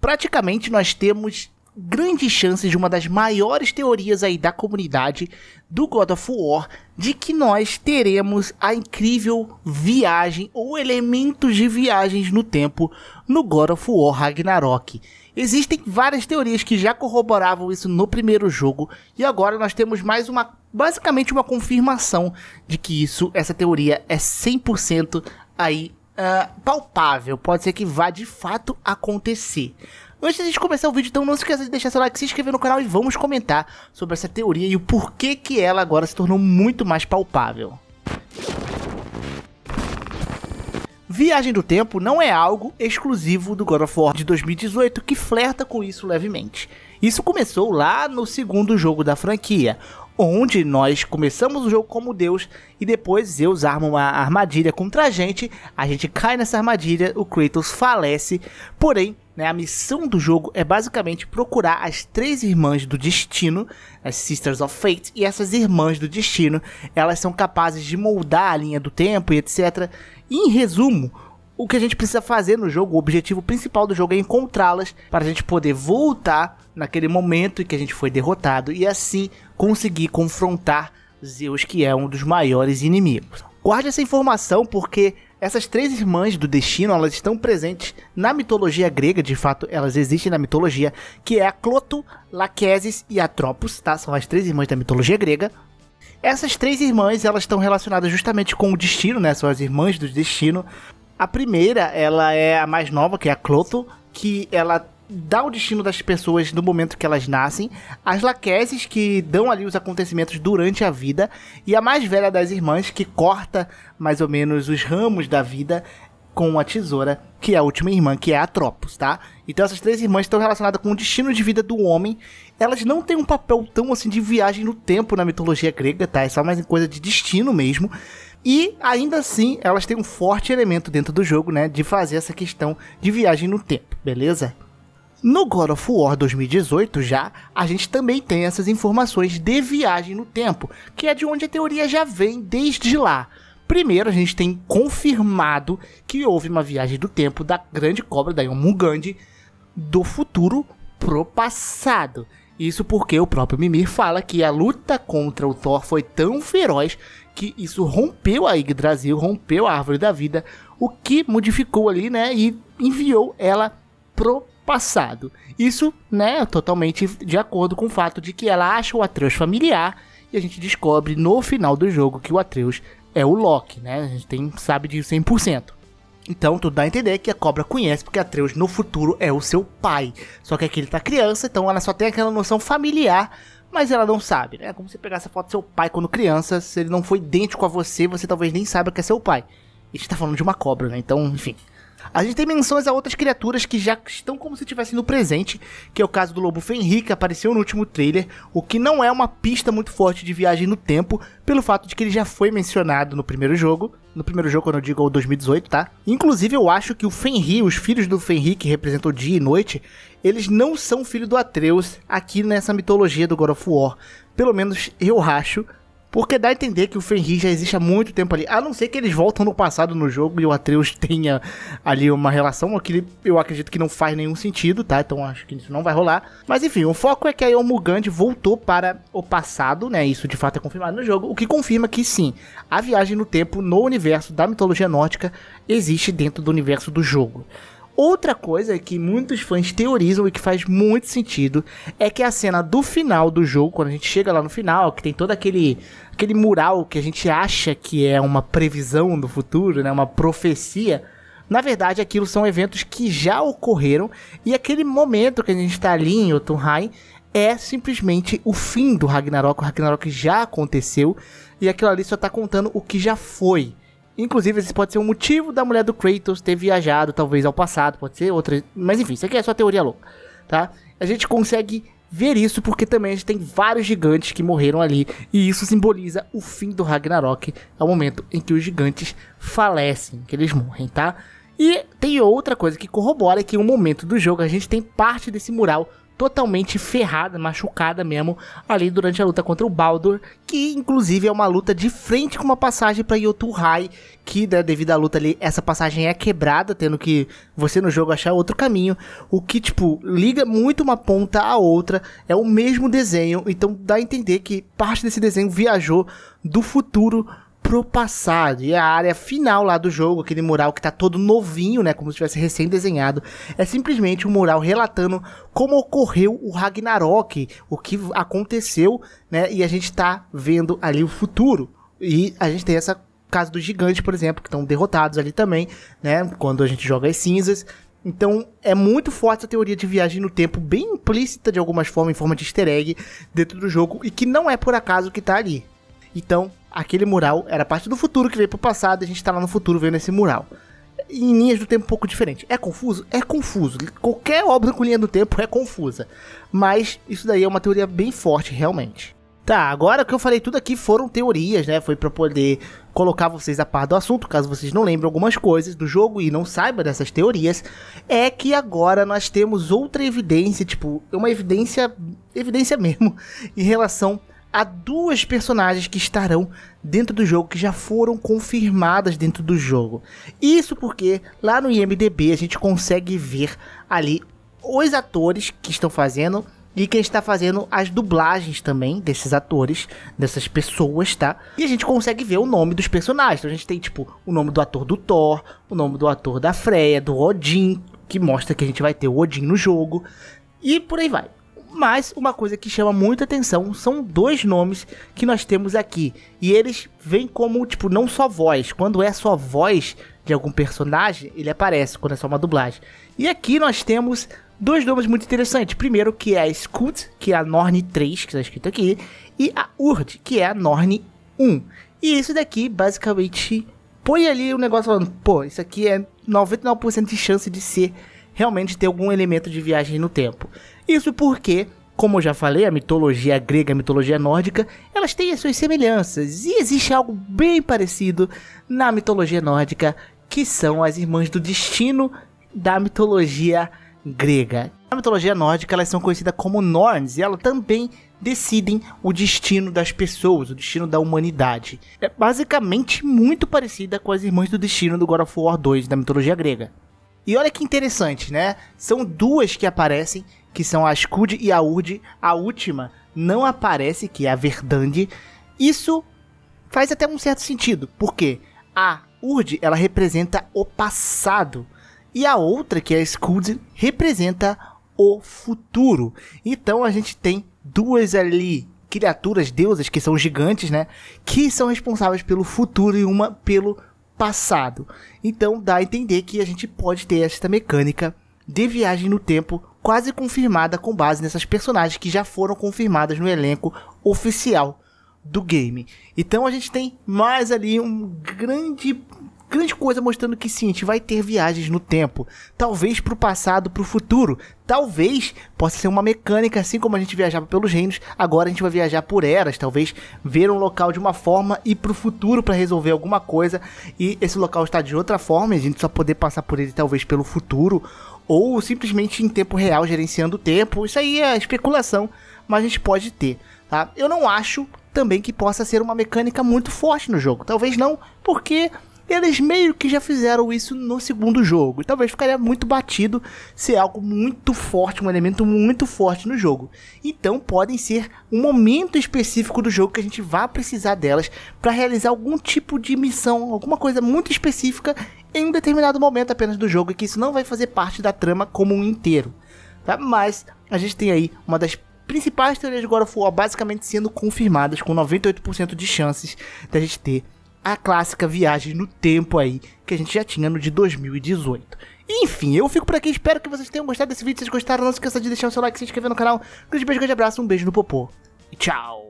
praticamente nós temos grandes chances de uma das maiores teorias aí da comunidade do God of War de que nós teremos a incrível viagem ou elementos de viagens no tempo no God of War Ragnarok. Existem várias teorias que já corroboravam isso no primeiro jogo e agora nós temos mais uma basicamente uma confirmação de que isso essa teoria é 100% aí uh, palpável, pode ser que vá de fato acontecer. Antes de a gente começar o vídeo, então não se esqueça de deixar seu like, se inscrever no canal e vamos comentar sobre essa teoria e o porquê que ela agora se tornou muito mais palpável. Viagem do tempo não é algo exclusivo do God of War de 2018 que flerta com isso levemente. Isso começou lá no segundo jogo da franquia, onde nós começamos o jogo como Deus e depois Zeus arma uma armadilha contra a gente, a gente cai nessa armadilha, o Kratos falece, porém né, a missão do jogo é basicamente procurar as três irmãs do destino, as Sisters of Fate, e essas irmãs do destino, elas são capazes de moldar a linha do tempo e etc. E, em resumo, o que a gente precisa fazer no jogo, o objetivo principal do jogo é encontrá-las para a gente poder voltar naquele momento em que a gente foi derrotado e assim conseguir confrontar Zeus, que é um dos maiores inimigos. Guarde essa informação porque essas três irmãs do destino, elas estão presentes na mitologia grega, de fato, elas existem na mitologia, que é a Cloto, Laquesis e Atropos, tá? São as três irmãs da mitologia grega. Essas três irmãs, elas estão relacionadas justamente com o destino, né? São as irmãs do destino, a primeira, ela é a mais nova, que é a Cloto, que ela dá o destino das pessoas no momento que elas nascem, as laqueses que dão ali os acontecimentos durante a vida, e a mais velha das irmãs que corta mais ou menos os ramos da vida com a tesoura, que é a última irmã, que é a Tropos, tá? Então essas três irmãs estão relacionadas com o destino de vida do homem. Elas não têm um papel tão assim de viagem no tempo na mitologia grega, tá? É só mais coisa de destino mesmo. E ainda assim, elas têm um forte elemento dentro do jogo, né, de fazer essa questão de viagem no tempo, beleza? No God of War 2018 já, a gente também tem essas informações de viagem no tempo, que é de onde a teoria já vem desde lá. Primeiro, a gente tem confirmado que houve uma viagem do tempo da grande cobra da Yomugandhi do futuro pro passado. Isso porque o próprio Mimir fala que a luta contra o Thor foi tão feroz que isso rompeu a Yggdrasil, rompeu a Árvore da Vida, o que modificou ali, né, e enviou ela pro passado. Isso, né, totalmente de acordo com o fato de que ela acha o Atreus familiar e a gente descobre no final do jogo que o Atreus é o Loki, né? A gente tem, sabe de 100%. Então, tudo dá a entender que a cobra conhece, porque Atreus no futuro é o seu pai. Só que aqui ele tá criança, então ela só tem aquela noção familiar, mas ela não sabe, né? É como você pegar essa foto do seu pai quando criança, se ele não foi idêntico a você, você talvez nem saiba que é seu pai. E a gente tá falando de uma cobra, né? Então, enfim. A gente tem menções a outras criaturas que já estão como se estivessem no presente, que é o caso do Lobo Fenrir, que apareceu no último trailer, o que não é uma pista muito forte de viagem no tempo, pelo fato de que ele já foi mencionado no primeiro jogo, no primeiro jogo, quando eu digo, o 2018, tá? Inclusive, eu acho que o Fenrir, os filhos do Fenrir, que representam dia e noite, eles não são filhos do Atreus aqui nessa mitologia do God of War. Pelo menos eu acho, porque dá a entender que o Fenrir já existe há muito tempo ali. A não ser que eles voltam no passado no jogo e o Atreus tenha ali uma relação, que eu acredito que não faz nenhum sentido, tá? Então acho que isso não vai rolar. Mas enfim, o foco é que a Yomugand voltou para o passado, né? Isso de fato é confirmado no jogo, o que confirma que sim, a viagem no tempo no universo da mitologia nórdica existe dentro do universo do jogo. Outra coisa que muitos fãs teorizam e que faz muito sentido é que a cena do final do jogo, quando a gente chega lá no final, que tem todo aquele aquele mural que a gente acha que é uma previsão do futuro, né, uma profecia, na verdade, aquilo são eventos que já ocorreram e aquele momento que a gente está ali em Jotunheim é simplesmente o fim do Ragnarok. O Ragnarok já aconteceu e aquilo ali só está contando o que já foi. Inclusive, esse pode ser um motivo da mulher do Kratos ter viajado, talvez ao passado, pode ser outra. Mas enfim, isso aqui é só teoria louca, tá? A gente consegue ver isso porque também a gente tem vários gigantes que morreram ali e isso simboliza o fim do Ragnarok, é o momento em que os gigantes falecem, que eles morrem, tá? E tem outra coisa que corrobora que em um momento do jogo a gente tem parte desse mural totalmente ferrada, machucada mesmo, ali durante a luta contra o Baldur, que inclusive é uma luta de frente com uma passagem para Yotuhai, que né, devido à luta ali, essa passagem é quebrada, tendo que você no jogo achar outro caminho, o que tipo, liga muito uma ponta à outra, é o mesmo desenho, então dá a entender que parte desse desenho viajou do futuro pro passado. E é a área final lá do jogo, aquele mural que tá todo novinho, né, como se tivesse recém-desenhado, é simplesmente um mural relatando como ocorreu o Ragnarok, o que aconteceu, né, e a gente tá vendo ali o futuro. E a gente tem essa casa do gigante, por exemplo, que estão derrotados ali também, né, quando a gente joga as cinzas. Então é muito forte a teoria de viagem no tempo, bem implícita de algumas formas, em forma de easter egg dentro do jogo, e que não é por acaso que tá ali. Então, aquele mural era parte do futuro que veio pro passado e a gente tá lá no futuro vendo esse mural. Em linhas do tempo um pouco diferente. É confuso? É confuso. Qualquer obra com linha do tempo é confusa. Mas isso daí é uma teoria bem forte, realmente. Tá, agora que eu falei tudo aqui foram teorias, né? Foi para poder colocar vocês a par do assunto, caso vocês não lembrem algumas coisas do jogo e não saibam dessas teorias, é que agora nós temos outra evidência, tipo, uma evidência, evidência mesmo, em relação há duas personagens que estarão dentro do jogo que já foram confirmadas dentro do jogo. Isso porque lá no IMDb a gente consegue ver ali os atores que estão fazendo e quem está fazendo as dublagens também desses atores, dessas pessoas, tá? E a gente consegue ver o nome dos personagens. Então a gente tem, tipo, o nome do ator do Thor, o nome do ator da Freya, do Odin, que mostra que a gente vai ter o Odin no jogo, e por aí vai. Mas uma coisa que chama muita atenção são dois nomes que nós temos aqui. E eles vêm como, tipo, não só voz. Quando é só voz de algum personagem, ele aparece, quando é só uma dublagem. E aqui nós temos dois nomes muito interessantes. Primeiro, que é a Scoot, que é a Norne 3, que está escrito aqui. E a Urd, que é a Norne 1. E isso daqui, basicamente, põe ali o um negócio falando, pô, isso aqui é 99% de chance de ser realmente ter algum elemento de viagem no tempo. Isso porque, como eu já falei, a mitologia grega, a mitologia nórdica, elas têm as suas semelhanças e existe algo bem parecido na mitologia nórdica, que são as irmãs do destino da mitologia grega. Na mitologia nórdica, elas são conhecidas como Norns e elas também decidem o destino das pessoas, o destino da humanidade. É basicamente muito parecida com as irmãs do destino do God of War 2 da mitologia grega. E olha que interessante, né? São duas que aparecem, que são a Scud e a Urd. A última não aparece, que é a Verdande. Isso faz até um certo sentido, porque a Urd, ela representa o passado. E a outra, que é a Scud, representa o futuro. Então a gente tem duas ali criaturas, deusas, que são gigantes, né? Que são responsáveis pelo futuro e uma pelo passado. Então dá a entender que a gente pode ter esta mecânica de viagem no tempo quase confirmada com base nessas personagens que já foram confirmadas no elenco oficial do game. Então a gente tem mais ali um grande grande coisa mostrando que sim, a gente vai ter viagens no tempo, talvez pro passado, pro futuro, talvez possa ser uma mecânica, assim como a gente viajava pelos reinos, agora a gente vai viajar por eras, talvez ver um local de uma forma e pro futuro para resolver alguma coisa, e esse local está de outra forma, e a gente só poder passar por ele talvez pelo futuro, ou simplesmente em tempo real, gerenciando o tempo, isso aí é especulação, mas a gente pode ter, tá? Eu não acho também que possa ser uma mecânica muito forte no jogo. Talvez não, porque eles meio que já fizeram isso no segundo jogo. E talvez ficaria muito batido ser algo muito forte, um elemento muito forte no jogo. Então podem ser um momento específico do jogo que a gente vá precisar delas para realizar algum tipo de missão, alguma coisa muito específica em um determinado momento apenas do jogo e que isso não vai fazer parte da trama como um inteiro. Tá? Mas a gente tem aí uma das principais teorias de God of War basicamente sendo confirmadas com 98% de chances da gente ter a clássica viagem no tempo aí, que a gente já tinha no de 2018. Enfim, eu fico por aqui, espero que vocês tenham gostado desse vídeo. Se vocês gostaram, não se esqueça de deixar o seu like, se inscrever no canal. Um grande beijo, grande abraço, um beijo no popô e tchau!